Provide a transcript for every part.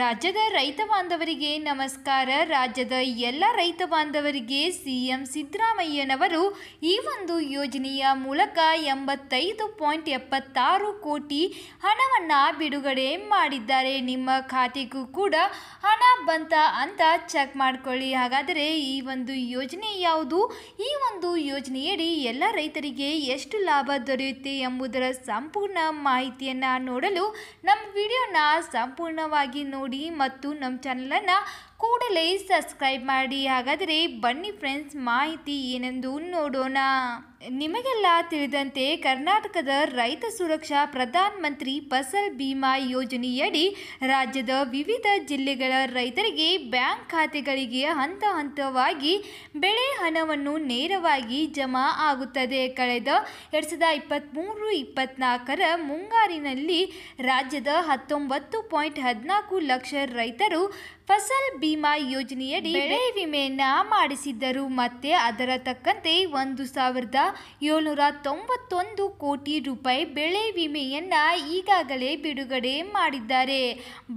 ರಾಜ್ಯದ ರೈತ ಬಾಂಧವರಿಗೆ ನಮಸ್ಕಾರ ರಾಜ್ಯದ ಎಲ್ಲ ರೈತ ಬಾಂಧವರಿಗೆ ಸಿಎಂ ಸಿದ್ದರಾಮಯ್ಯನವರು ಈ ಒಂದು ಯೋಜನೆಯ ಮೂಲಕ ಎಂಬತ್ತೈದು ಪಾಯಿಂಟ್ ಎಪ್ಪತ್ತಾರು ಕೋಟಿ ಹಣವನ್ನು ಬಿಡುಗಡೆ ಮಾಡಿದ್ದಾರೆ ನಿಮ್ಮ ಖಾತೆಗೂ ಕೂಡ ಹಣ ಬಂತ ಅಂತ ಚೆಕ್ ಮಾಡಿಕೊಳ್ಳಿ ಹಾಗಾದರೆ ಈ ಒಂದು ಯೋಜನೆ ಯಾವುದು ಈ ಒಂದು ಯೋಜನೆಯಡಿ ಎಲ್ಲ ರೈತರಿಗೆ ಎಷ್ಟು ಲಾಭ ದೊರೆಯುತ್ತೆ ಎಂಬುದರ ಸಂಪೂರ್ಣ ಮಾಹಿತಿಯನ್ನು ನೋಡಲು ನಮ್ಮ ವಿಡಿಯೋನ ಸಂಪೂರ್ಣವಾಗಿ ನೋಡಿ ಮತ್ತು ನಮ್ಮ ಚಾನಲನ್ನು ಕೂಡಲೇ ಸಬ್ಸ್ಕ್ರೈಬ್ ಮಾಡಿ ಹಾಗಾದರೆ ಬನ್ನಿ ಫ್ರೆಂಡ್ಸ್ ಮಾಹಿತಿ ಏನೆಂದು ನೋಡೋಣ ನಿಮಗೆಲ್ಲ ತಿಳಿದಂತೆ ಕರ್ನಾಟಕದ ರೈತ ಸುರಕ್ಷಾ ಪ್ರಧಾನ ಮಂತ್ರಿ ಫಸಲ್ ಭೀಮಾ ಯೋಜನೆಯಡಿ ರಾಜ್ಯದ ವಿವಿಧ ಜಿಲ್ಲೆಗಳ ರೈತರಿಗೆ ಬ್ಯಾಂಕ್ ಖಾತೆಗಳಿಗೆ ಹಂತ ಹಂತವಾಗಿ ಬೆಳೆ ಹಣವನ್ನು ನೇರವಾಗಿ ಜಮಾ ಆಗುತ್ತದೆ ಕಳೆದ ಎರಡು ಸಾವಿರದ ಇಪ್ಪತ್ತ್ಮೂರು ಇಪ್ಪತ್ತ್ನಾಲ್ಕರ ಮುಂಗಾರಿನಲ್ಲಿ ರಾಜ್ಯದ ಹತ್ತೊಂಬತ್ತು ಪಾಯಿಂಟ್ ಹದಿನಾಲ್ಕು ಲಕ್ಷ ರೈತರು ಫಸಲ್ ಬಿಮಾ ಯೋಜನೆಯಡಿ ಬೆಳೆ ವಿಮೆಯನ್ನ ಮಾಡಿಸಿದ್ದರು ಮತ್ತೆ ಅದರ ತಕ್ಕಂತೆ ಒಂದು ಸಾವಿರದ ಏಳ್ನೂರ ತೊಂಬತ್ತೊಂದು ಕೋಟಿ ರೂಪಾಯಿ ಬೆಳೆ ವಿಮೆಯನ್ನ ಈಗಾಗಲೇ ಬಿಡುಗಡೆ ಮಾಡಿದ್ದಾರೆ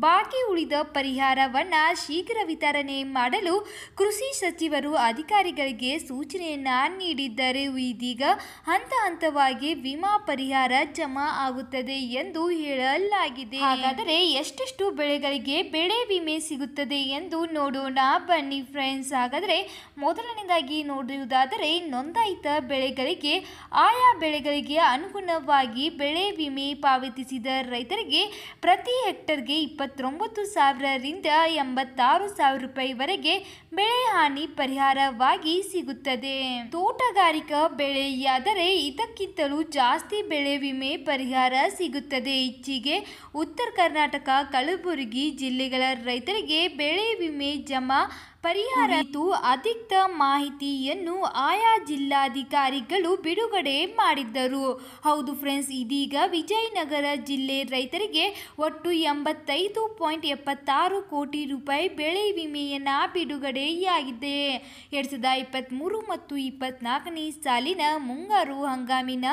ಬಾಕಿ ಉಳಿದ ಪರಿಹಾರವನ್ನ ಶೀಘ್ರ ವಿತರಣೆ ಮಾಡಲು ಕೃಷಿ ಸಚಿವರು ಅಧಿಕಾರಿಗಳಿಗೆ ಸೂಚನೆಯನ್ನ ನೀಡಿದ್ದಾರೆ ಇದೀಗ ಹಂತ ಹಂತವಾಗಿ ವಿಮಾ ಪರಿಹಾರ ಜಮಾ ಆಗುತ್ತದೆ ಎಂದು ಹೇಳಲಾಗಿದೆ ಹಾಗಾದರೆ ಎಷ್ಟೆಷ್ಟು ಬೆಳೆಗಳಿಗೆ ಬೆಳೆ ವಿಮೆ ಸಿಗುತ್ತದೆ ಎಂದು ನೋಡೋಣ ಬನ್ನಿ ಫ್ರೆಂಡ್ಸ್ ಹಾಗಾದರೆ ಮೊದಲನೇದಾಗಿ ನೋಡುವುದಾದರೆ ನೋಂದಾಯಿತ ಬೆಳೆಗಳಿಗೆ ಆಯಾ ಬೆಳೆಗಳಿಗೆ ಅನುಗುಣವಾಗಿ ಬೆಳೆ ವಿಮೆ ಪಾವತಿಸಿದ ರೈತರಿಗೆ ಪ್ರತಿ ಹೆಕ್ಟರ್ಗೆ ಇಪ್ಪತ್ತೊಂಬತ್ತು ಸಾವಿರದಿಂದ ಎಂಬತ್ತಾರು ಸಾವಿರ ರೂಪಾಯಿವರೆಗೆ ಬೆಳೆ ಹಾನಿ ಪರಿಹಾರವಾಗಿ ಸಿಗುತ್ತದೆ ತೋಟಗಾರಿಕಾ ಬೆಳೆಯಾದರೆ ಇದಕ್ಕಿಂತಲೂ ಜಾಸ್ತಿ ಬೆಳೆ ವಿಮೆ ಪರಿಹಾರ ಸಿಗುತ್ತದೆ ಇಚ್ಚಿಗೆ ಉತ್ತರ ಕರ್ನಾಟಕ ಕಲಬುರಗಿ ಜಿಲ್ಲೆಗಳ ರೈತರಿಗೆ ಬೆಳೆ ವಿಮೆ ಜಮಾ ಪರಿಹಾರ ಅಧಿಕ ಮಾಹಿತಿಯನ್ನು ಆಯಾ ಜಿಲ್ಲಾಧಿಕಾರಿಗಳು ಬಿಡುಗಡೆ ಮಾಡಿದ್ದರು ಹೌದು ಫ್ರೆಂಡ್ಸ್ ಇದೀಗ ವಿಜಯನಗರ ಜಿಲ್ಲೆ ರೈತರಿಗೆ ಒಟ್ಟು ಎಂಬತ್ತೈದು ಪಾಯಿಂಟ್ ಎಪ್ಪತ್ತಾರು ಕೋಟಿ ರೂಪಾಯಿ ಬೆಳೆ ವಿಮೆಯನ್ನು ಬಿಡುಗಡೆಯಾಗಿದೆ ಎರಡು ಸಾವಿರದ ಇಪ್ಪತ್ತ್ಮೂರು ಮತ್ತು ಇಪ್ಪತ್ನಾಲ್ಕನೇ ಸಾಲಿನ ಮುಂಗಾರು ಹಂಗಾಮಿನ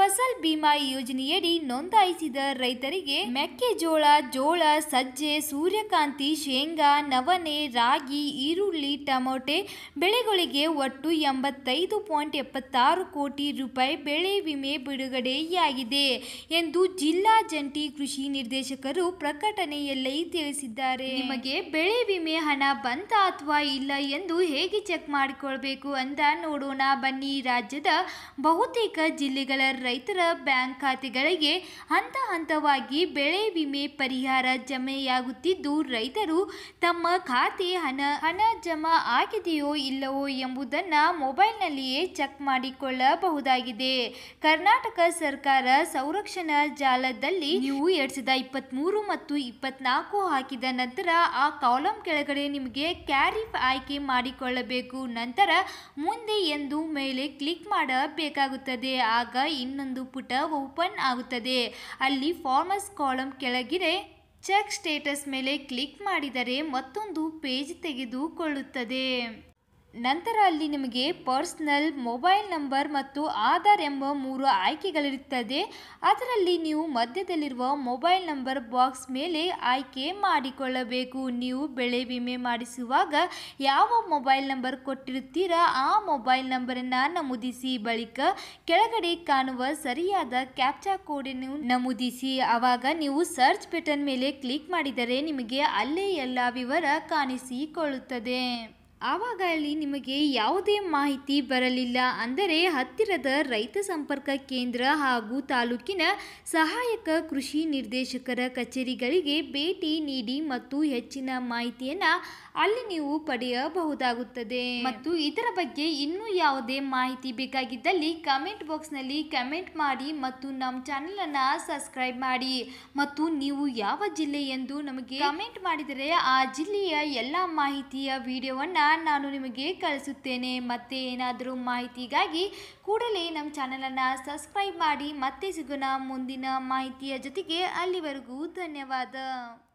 ಫಸಲ್ ಬಿಮಾ ಯೋಜನೆಯಡಿ ನೋಂದಾಯಿಸಿದ ರೈತರಿಗೆ ಮೆಕ್ಕೆಜೋಳ ಜೋಳ ಸಜ್ಜೆ ಸೂರ್ಯಕಾಂತಿ ಶೇಂಗಾ ನವನೆ ರಾಗಿ ಈರುಳ್ಳಿ ಟಮೊಟೆ ಬೆಳೆಗಳಿಗೆ ಒಟ್ಟು ಎಂಬತ್ತೈದು ಪಾಯಿಂಟ್ ಎಪ್ಪತ್ತಾರು ಕೋಟಿ ರೂಪಾಯಿ ಬೆಳೆ ವಿಮೆ ಬಿಡುಗಡೆಯಾಗಿದೆ ಎಂದು ಜಿಲ್ಲಾ ಜಂಟಿ ಕೃಷಿ ನಿರ್ದೇಶಕರು ಪ್ರಕಟಣೆಯಲ್ಲಿ ತಿಳಿಸಿದ್ದಾರೆ ನಿಮಗೆ ಬೆಳೆ ವಿಮೆ ಹಣ ಬಂತ ಅಥವಾ ಇಲ್ಲ ಎಂದು ಹೇಗೆ ಚೆಕ್ ಮಾಡಿಕೊಳ್ಬೇಕು ಅಂತ ನೋಡೋಣ ಬನ್ನಿ ರಾಜ್ಯದ ಬಹುತೇಕ ಜಿಲ್ಲೆಗಳ ರೈತರ ಬ್ಯಾಂಕ್ ಖಾತೆಗಳಿಗೆ ಹಂತ ಹಂತವಾಗಿ ಬೆಳೆ ವಿಮೆ ಪರಿಹಾರ ಜಮೆಯಾಗುತ್ತಿದ್ದು ರೈತರು ತಮ್ಮ ಖಾತೆ ಹಣ ಹಣ ಜಮಾ ಆಗಿದೆಯೋ ಇಲ್ಲವೋ ಎಂಬುದನ್ನು ಮೊಬೈಲ್ನಲ್ಲಿಯೇ ಚೆಕ್ ಮಾಡಿಕೊಳ್ಳಬಹುದಾಗಿದೆ ಕರ್ನಾಟಕ ಸರ್ಕಾರ ಸಂರಕ್ಷಣಾ ಜಾಲದಲ್ಲಿ ನೀವು ಎರಡು ಸಾವಿರದ ಇಪ್ಪತ್ತ್ಮೂರು ಮತ್ತು ಇಪ್ಪತ್ನಾಲ್ಕು ಹಾಕಿದ ನಂತರ ಆ ಕಾಲಮ್ ಕೆಳಗಡೆ ನಿಮಗೆ ಕ್ಯಾರಿಫ್ ಆಯ್ಕೆ ಮಾಡಿಕೊಳ್ಳಬೇಕು ನಂತರ ಮುಂದೆ ಎಂದು ಮೇಲೆ ಕ್ಲಿಕ್ ಮಾಡಬೇಕಾಗುತ್ತದೆ ಆಗ ಇನ್ನೊಂದು ಪುಟ ಓಪನ್ ಆಗುತ್ತದೆ ಅಲ್ಲಿ ಫಾರ್ಮಸ್ ಕಾಲಮ್ ಕೆಳಗಿದೆ ಚೆಕ್ ಸ್ಟೇಟಸ್ ಮೇಲೆ ಕ್ಲಿಕ್ ಮಾಡಿದರೆ ಮತ್ತೊಂದು ಪೇಜ್ ತೆಗೆದುಕೊಳ್ಳುತ್ತದೆ ನಂತರ ಅಲ್ಲಿ ನಿಮಗೆ ಪರ್ಸ್ನಲ್ ಮೊಬೈಲ್ ನಂಬರ್ ಮತ್ತು ಆಧಾರ್ ಎಂಬ ಮೂರು ಆಯ್ಕೆಗಳಿರುತ್ತದೆ ಅದರಲ್ಲಿ ನೀವು ಮಧ್ಯದಲ್ಲಿರುವ ಮೊಬೈಲ್ ನಂಬರ್ ಬಾಕ್ಸ್ ಮೇಲೆ ಆಯ್ಕೆ ಮಾಡಿಕೊಳ್ಳಬೇಕು ನೀವು ಬೆಳೆ ವಿಮೆ ಮಾಡಿಸುವಾಗ ಯಾವ ಮೊಬೈಲ್ ನಂಬರ್ ಕೊಟ್ಟಿರುತ್ತೀರಾ ಆ ಮೊಬೈಲ್ ನಂಬರನ್ನು ನಮೂದಿಸಿ ಬಳಿಕ ಕೆಳಗಡೆ ಕಾಣುವ ಸರಿಯಾದ ಕ್ಯಾಪ್ಚಾ ಕೋಡನ್ನು ನಮೂದಿಸಿ ಆವಾಗ ನೀವು ಸರ್ಚ್ ಬಟನ್ ಮೇಲೆ ಕ್ಲಿಕ್ ಮಾಡಿದರೆ ನಿಮಗೆ ಅಲ್ಲೇ ಎಲ್ಲ ವಿವರ ಕಾಣಿಸಿಕೊಳ್ಳುತ್ತದೆ ಆವಾಗ ಅಲ್ಲಿ ನಿಮಗೆ ಯಾವುದೇ ಮಾಹಿತಿ ಬರಲಿಲ್ಲ ಅಂದರೆ ಹತ್ತಿರದ ರೈತ ಸಂಪರ್ಕ ಕೇಂದ್ರ ಹಾಗೂ ತಾಲೂಕಿನ ಸಹಾಯಕ ಕೃಷಿ ನಿರ್ದೇಶಕರ ಕಚೇರಿಗಳಿಗೆ ಭೇಟಿ ನೀಡಿ ಮತ್ತು ಹೆಚ್ಚಿನ ಮಾಹಿತಿಯನ್ನು ಅಲ್ಲಿ ನೀವು ಪಡೆಯಬಹುದಾಗುತ್ತದೆ ಮತ್ತು ಇದರ ಬಗ್ಗೆ ಇನ್ನೂ ಯಾವುದೇ ಮಾಹಿತಿ ಬೇಕಾಗಿದ್ದಲ್ಲಿ ಕಮೆಂಟ್ ಬಾಕ್ಸ್ನಲ್ಲಿ ಕಮೆಂಟ್ ಮಾಡಿ ಮತ್ತು ನಮ್ಮ ಚಾನಲನ್ನು ಸಬ್ಸ್ಕ್ರೈಬ್ ಮಾಡಿ ಮತ್ತು ನೀವು ಯಾವ ಜಿಲ್ಲೆ ಎಂದು ನಮಗೆ ಕಮೆಂಟ್ ಮಾಡಿದರೆ ಆ ಜಿಲ್ಲೆಯ ಎಲ್ಲ ಮಾಹಿತಿಯ ವಿಡಿಯೋವನ್ನು ನಾನು ನಿಮಗೆ ಕಳಿಸುತ್ತೇನೆ ಮತ್ತೆ ಏನಾದರೂ ಮಾಹಿತಿಗಾಗಿ ಕೂಡಲೇ ನಮ್ಮ ಚಾನಲನ್ನು ಸಬ್ಸ್ಕ್ರೈಬ್ ಮಾಡಿ ಮತ್ತೆ ಸಿಗೋಣ ಮುಂದಿನ ಮಾಹಿತಿಯ ಜೊತೆಗೆ ಅಲ್ಲಿವರೆಗೂ ಧನ್ಯವಾದ